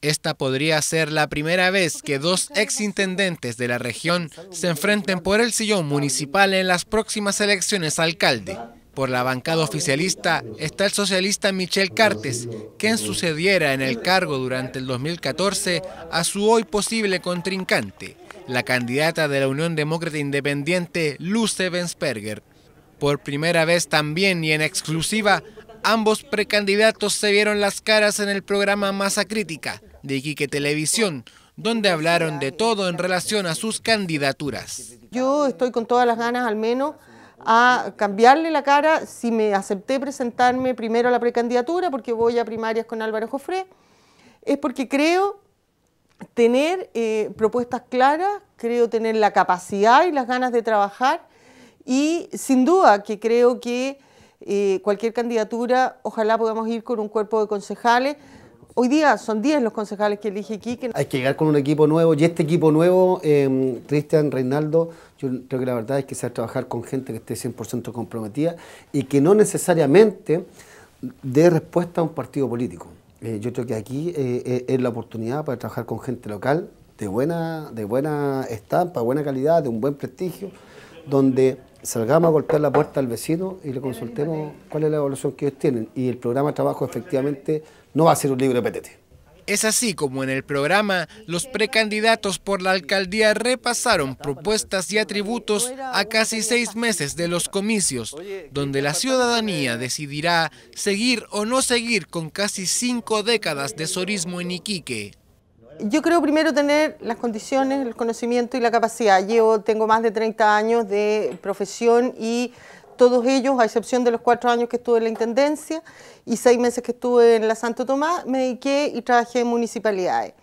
Esta podría ser la primera vez que dos exintendentes de la región se enfrenten por el sillón municipal en las próximas elecciones alcalde. Por la bancada oficialista está el socialista Michel Cartes, quien sucediera en el cargo durante el 2014 a su hoy posible contrincante, la candidata de la Unión Demócrata Independiente, Luce Bensperger. Por primera vez también y en exclusiva, Ambos precandidatos se vieron las caras en el programa Masa Crítica de Iquique Televisión, donde hablaron de todo en relación a sus candidaturas. Yo estoy con todas las ganas al menos a cambiarle la cara si me acepté presentarme primero a la precandidatura porque voy a primarias con Álvaro Jofré, es porque creo tener eh, propuestas claras, creo tener la capacidad y las ganas de trabajar y sin duda que creo que cualquier candidatura, ojalá podamos ir con un cuerpo de concejales. Hoy día son 10 los concejales que elige aquí. Hay que llegar con un equipo nuevo y este equipo nuevo, em, Cristian Reinaldo, yo creo que la verdad es que sea trabajar con gente que esté 100% comprometida y que no necesariamente dé respuesta a un partido político. Eh, yo creo que aquí eh, eh, es la oportunidad para trabajar con gente local de buena, de buena estampa, buena calidad, de un buen prestigio, donde salgamos a golpear la puerta al vecino y le consultemos cuál es la evolución que ellos tienen. Y el programa de trabajo efectivamente no va a ser un libro de petete. Es así como en el programa los precandidatos por la alcaldía repasaron propuestas y atributos a casi seis meses de los comicios, donde la ciudadanía decidirá seguir o no seguir con casi cinco décadas de sorismo en Iquique. Yo creo primero tener las condiciones, el conocimiento y la capacidad. Llevo, tengo más de 30 años de profesión y todos ellos, a excepción de los cuatro años que estuve en la Intendencia y seis meses que estuve en la Santo Tomás, me dediqué y trabajé en municipalidades.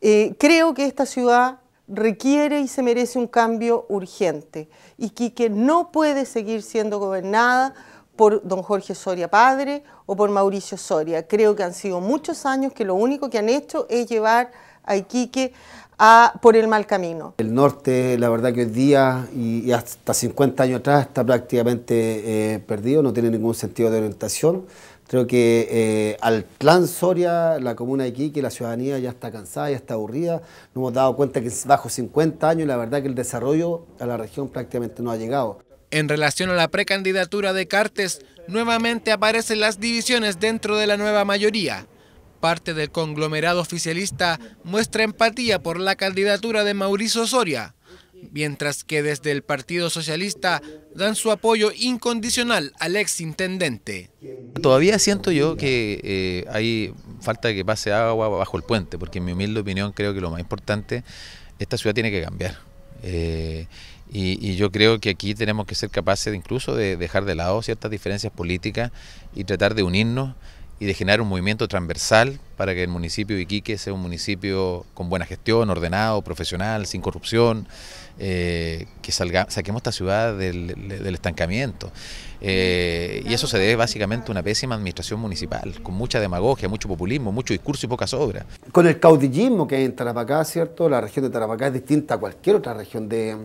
Eh, creo que esta ciudad requiere y se merece un cambio urgente y que no puede seguir siendo gobernada por don Jorge Soria padre o por Mauricio Soria. Creo que han sido muchos años que lo único que han hecho es llevar a Iquique a, por el mal camino. El norte, la verdad que hoy día y, hasta 50 años atrás está prácticamente eh, perdido, no tiene ningún sentido de orientación. Creo que eh, al plan Soria, la comuna de Iquique, la ciudadanía ya está cansada, ya está aburrida. Nos hemos dado cuenta que bajo 50 años la verdad que el desarrollo a la región prácticamente no ha llegado. En relación a la precandidatura de Cartes, nuevamente aparecen las divisiones dentro de la nueva mayoría. Parte del conglomerado oficialista muestra empatía por la candidatura de Mauricio Soria, mientras que desde el Partido Socialista dan su apoyo incondicional al ex intendente. Todavía siento yo que eh, hay falta de que pase agua bajo el puente, porque en mi humilde opinión creo que lo más importante, esta ciudad tiene que cambiar. Eh, y, yo creo que aquí tenemos que ser capaces de incluso de dejar de lado ciertas diferencias políticas y tratar de unirnos y de generar un movimiento transversal para que el municipio de Iquique sea un municipio con buena gestión, ordenado, profesional, sin corrupción, eh, que salga, saquemos esta ciudad del, estancamiento. Eh, y eso se debe básicamente a una pésima administración municipal, con mucha demagogia, mucho populismo, mucho discurso y pocas obras. Con el caudillismo que hay en Tarapacá, ¿cierto? La región de Tarapacá es distinta a cualquier otra región de,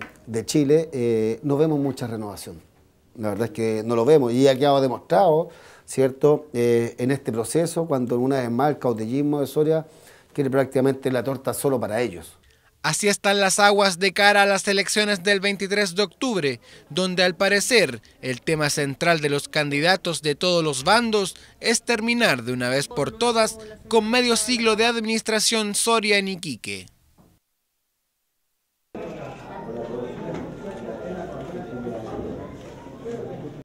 Chile, eh, no vemos mucha renovación. La verdad es que no lo vemos y ha quedado demostrado, ¿cierto?, eh, en este proceso, cuando una vez más el cautellismo de Soria quiere prácticamente la torta solo para ellos. Así están las aguas de cara a las elecciones del 23 de octubre, donde al parecer el tema central de los candidatos de todos los bandos es terminar de una vez por todas con medio siglo de administración Soria en Iquique. Thank you.